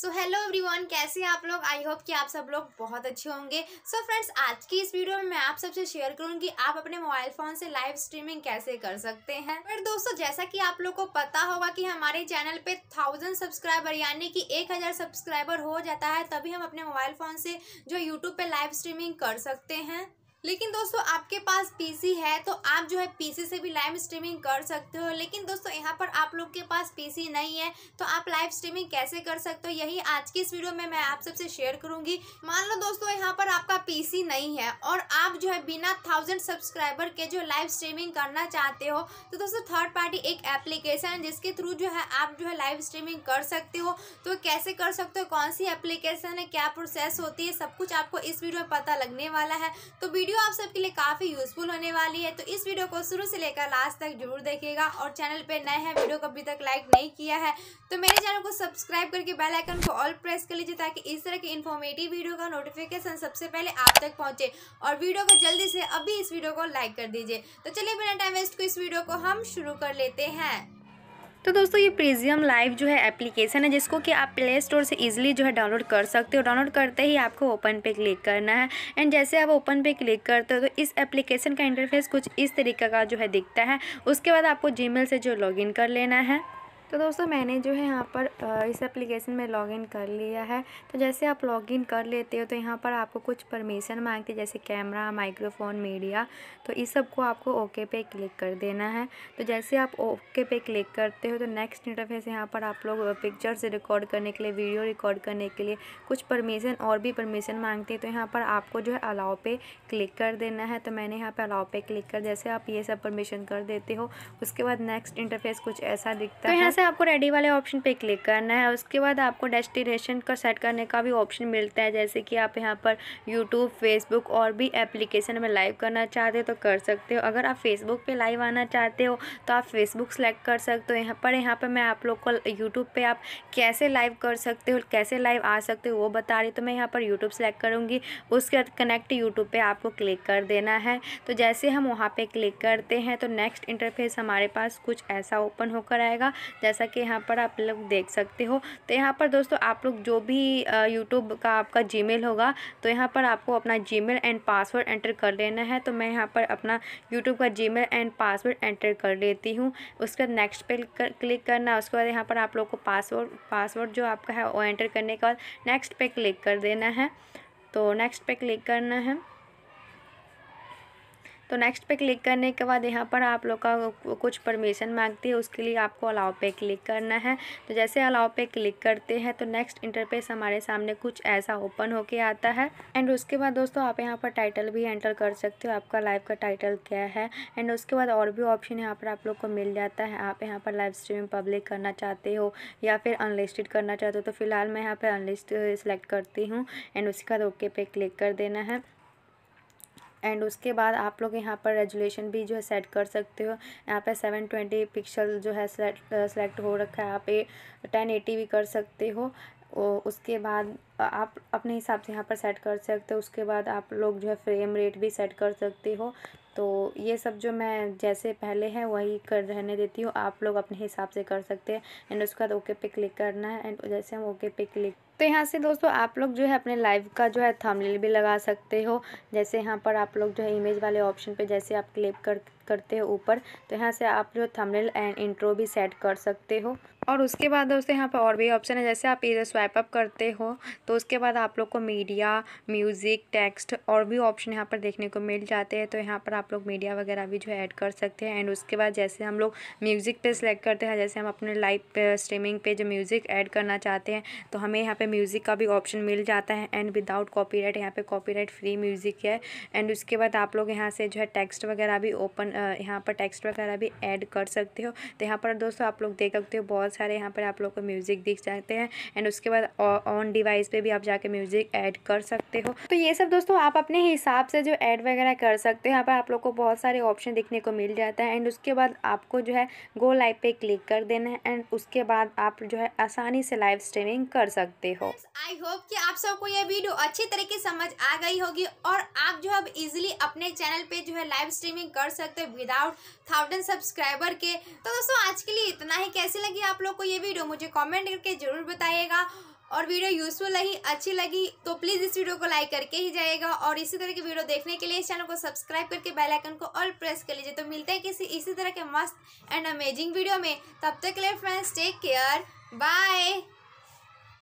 so hello everyone कैसे हैं आप लोग आई होप कि आप सब लोग बहुत अच्छे होंगे सो so फ्रेंड्स आज की इस वीडियो में मैं आप सबसे शेयर करूंगी आप अपने मोबाइल फ़ोन से लाइव स्ट्रीमिंग कैसे कर सकते हैं पर दोस्तों जैसा कि आप लोग को पता होगा कि हमारे चैनल पे थाउजेंड सब्सक्राइबर यानी कि एक हज़ार सब्सक्राइबर हो जाता है तभी हम अपने मोबाइल फ़ोन से जो यूट्यूब पर लाइव स्ट्रीमिंग कर सकते हैं लेकिन दोस्तों आपके पास पीसी है तो आप जो है पीसी से भी लाइव स्ट्रीमिंग कर सकते हो लेकिन दोस्तों यहाँ पर आप लोग के पास पीसी नहीं है तो आप लाइव स्ट्रीमिंग कैसे कर सकते हो यही आज की इस वीडियो में मैं आप सबसे शेयर करूंगी मान लो दोस्तों यहाँ पर आपका पीसी नहीं है और आप जो है बिना थाउजेंड सब्सक्राइबर के जो लाइव स्ट्रीमिंग करना चाहते हो तो दोस्तों थर्ड पार्टी एक एप्लीकेशन है जिसके थ्रू जो है आप जो है लाइव स्ट्रीमिंग कर सकते हो तो कैसे कर सकते हो कौन सी एप्लीकेशन है क्या प्रोसेस होती है सब कुछ आपको इस वीडियो में पता लगने वाला है तो वीडियो वीडियो आप सबके लिए काफ़ी यूजफुल होने वाली है तो इस वीडियो को शुरू से लेकर लास्ट तक जरूर देखिएगा और चैनल पे नए हैं वीडियो को अभी तक लाइक नहीं किया है तो मेरे चैनल को सब्सक्राइब करके बेल आइकन को ऑल प्रेस कर लीजिए ताकि इस तरह के इन्फॉर्मेटिव वीडियो का नोटिफिकेशन सबसे पहले आप तक पहुंचे और वीडियो को जल्दी से अभी इस वीडियो को लाइक कर दीजिए तो चलिए बिना टाइम वेस्ट को इस वीडियो को हम शुरू कर लेते हैं तो दोस्तों ये प्रीजियम लाइव जो है एप्लीकेशन है जिसको कि आप प्ले स्टोर से इजीली जो है डाउनलोड कर सकते हो डाउनलोड करते ही आपको ओपन पे क्लिक करना है एंड जैसे आप ओपन पे क्लिक करते हो तो इस एप्लीकेशन का इंटरफेस कुछ इस तरीके का जो है दिखता है उसके बाद आपको जी से जो लॉगिन कर लेना है तो दोस्तों मैंने जो है यहाँ पर इस एप्लीकेशन में लॉगिन कर लिया है तो जैसे आप लॉगिन कर लेते हो तो यहाँ पर आपको कुछ परमिशन मांगते जैसे कैमरा माइक्रोफोन मीडिया तो इस सब को आपको ओके पे क्लिक कर देना है तो जैसे आप ओके पे क्लिक करते हो तो नेक्स्ट इंटरफेस यहाँ पर आप लोग पिक्चर्स रिकॉर्ड करने के लिए वीडियो रिकॉर्ड करने के लिए कुछ परमिशन और भी परमिशन मांगते हैं तो यहाँ पर आपको जो है अलाव पे क्लिक कर देना है तो मैंने यहाँ पर अलाव पे क्लिक कर जैसे आप ये सब परमिशन कर देते हो उसके बाद नेक्स्ट इंटरफेस कुछ ऐसा दिखता तो है से आपको रेडी वाले ऑप्शन पे क्लिक करना है उसके बाद आपको डेस्टिनेशन का सेट करने का भी ऑप्शन मिलता है जैसे कि आप यहाँ पर यूट्यूब फेसबुक और भी एप्लीकेशन में लाइव करना चाहते हो तो कर सकते हो अगर आप फेसबुक पे लाइव आना चाहते हो तो आप फेसबुक सेलेक्ट कर सकते हो यहाँ पर यहाँ पर मैं आप लोग को यूट्यूब पर आप कैसे लाइव कर सकते हो कैसे लाइव आ सकते हो वो बता रही तो मैं यहाँ पर यूट्यूब सेलेक्ट करूँगी उसके बाद कनेक्ट यूट्यूब पर आपको क्लिक कर देना है तो जैसे हम वहाँ पर क्लिक करते हैं तो नेक्स्ट इंटरफेस हमारे पास कुछ ऐसा ओपन होकर आएगा जैसा कि यहाँ पर आप लोग देख सकते हो तो यहाँ पर दोस्तों आप लोग जो भी यूट्यूब का आपका जी होगा तो यहाँ पर आपको अपना जी एंड पासवर्ड एंटर कर लेना है तो मैं यहाँ पर अपना यूट्यूब का जी एंड पासवर्ड एंटर कर लेती हूँ उसके बाद नेक्स्ट पे क्लिक करना उसके बाद यहाँ पर आप लोग को पासवर्ड पासवर्ड जो आपका है वो एंटर करने के बाद नेक्स्ट पे क्लिक कर देना है तो नेक्स्ट पे क्लिक करना है तो नेक्स्ट पे क्लिक करने के बाद यहाँ पर आप लोग का कुछ परमिशन मांगती है उसके लिए आपको अलाव पे क्लिक करना है तो जैसे अलाव पे क्लिक करते हैं तो नेक्स्ट इंटरफेस हमारे सामने कुछ ऐसा ओपन होके आता है एंड उसके बाद दोस्तों आप यहाँ पर टाइटल भी एंटर कर सकते हो आपका लाइव का टाइटल क्या है एंड उसके बाद और भी ऑप्शन यहाँ पर आप लोग को मिल जाता है आप यहाँ पर लाइव स्ट्रीम पब्लिक करना चाहते हो या फिर अनलिस्टेड करना चाहते हो तो फिलहाल मैं यहाँ पर अनलिस्ट सेलेक्ट करती हूँ एंड उसके बाद ओके पे क्लिक कर देना है एंड उसके बाद आप लोग यहाँ पर रेजुलेशन भी जो है सेट कर सकते हो यहाँ पे सेवन ट्वेंटी पिक्सल जो है सेलेक्ट हो रखा है आप ए टेन एटी भी कर सकते हो उसके बाद आप अपने हिसाब से यहाँ पर सेट कर सकते हो उसके बाद आप लोग जो है फ्रेम रेट भी सेट कर सकते हो तो ये सब जो मैं जैसे पहले है वही कर रहने देती हूँ आप लोग अपने हिसाब से कर सकते हैं एंड उसके बाद ओके पे क्लिक करना है एंड जैसे हम ओके पे क्लिक तो यहाँ से दोस्तों आप लोग जो है अपने लाइव का जो है थंबनेल भी लगा सकते हो जैसे यहाँ पर आप लोग जो है इमेज वाले ऑप्शन पे जैसे आप क्लिक कर करते हो ऊपर तो यहाँ से आप जो थंबनेल एंड इंट्रो भी सेट कर सकते हो और उसके बाद दोस्तों यहाँ पर और भी ऑप्शन है जैसे आप इधर स्वाइप अप करते हो तो उसके बाद आप लोग को मीडिया म्यूज़िक टेक्स्ट और भी ऑप्शन यहाँ पर देखने को मिल जाते हैं तो यहाँ पर आप लोग मीडिया वगैरह भी जो है ऐड कर सकते हैं एंड उसके बाद जैसे हम लोग म्यूज़िक पे सिलेक्ट करते हैं जैसे हम अपने लाइव स्ट्रीमिंग पे जो म्यूज़िक ऐड करना चाहते हैं तो हमें यहाँ पर म्यूज़िक का भी ऑप्शन मिल जाता है एंड विदाउट कॉपी राइट यहाँ पर कॉपी फ्री म्यूज़िक है एंड उसके बाद आप लोग यहाँ से जो है टेक्स्ट वगैरह भी ओपन यहाँ पर टेक्स्ट वगैरह भी ऐड कर सकते हो तो यहाँ पर दोस्तों आप लोग देख सकते हो बहुत सारे यहाँ पर आप लोग को म्यूज़िक दिख जाते हैं एंड उसके बाद ऑन डिवाइस पे भी आप जाके म्यूज़िक ऐड कर सकते हो तो ये सब दोस्तों आप अपने हिसाब से जो ऐड वगैरह कर सकते हो यहाँ पर आप लोग को बहुत सारे ऑप्शन देखने को मिल जाता है एंड उसके बाद आपको जो है गो लाइव पे क्लिक कर देना है एंड उसके बाद आप जो है आसानी से लाइव स्ट्रीमिंग कर सकते हो आई होप कि आप सबको ये वीडियो अच्छी तरीके समझ आ गई होगी और आप जो है इजिली अपने चैनल पे जो है लाइव स्ट्रीमिंग कर सकते हो विदाउट थाउजेंड सब्सक्राइबर के तो दोस्तों आज के लिए इतना ही कैसी लगी आप लोग को ये वीडियो मुझे कॉमेंट करके ज़रूर बताइएगा और वीडियो यूज़फुल लगी अच्छी लगी तो प्लीज़ इस वीडियो को लाइक करके ही जाएगा और इसी तरह की वीडियो देखने के लिए इस चैनल को सब्सक्राइब करके बेल आइकन को ऑल प्रेस कर लीजिए तो मिलते हैं किसी इसी तरह के मस्त एंड अमेजिंग वीडियो में तब तक के लिए फ्रेंड्स टेक केयर बाय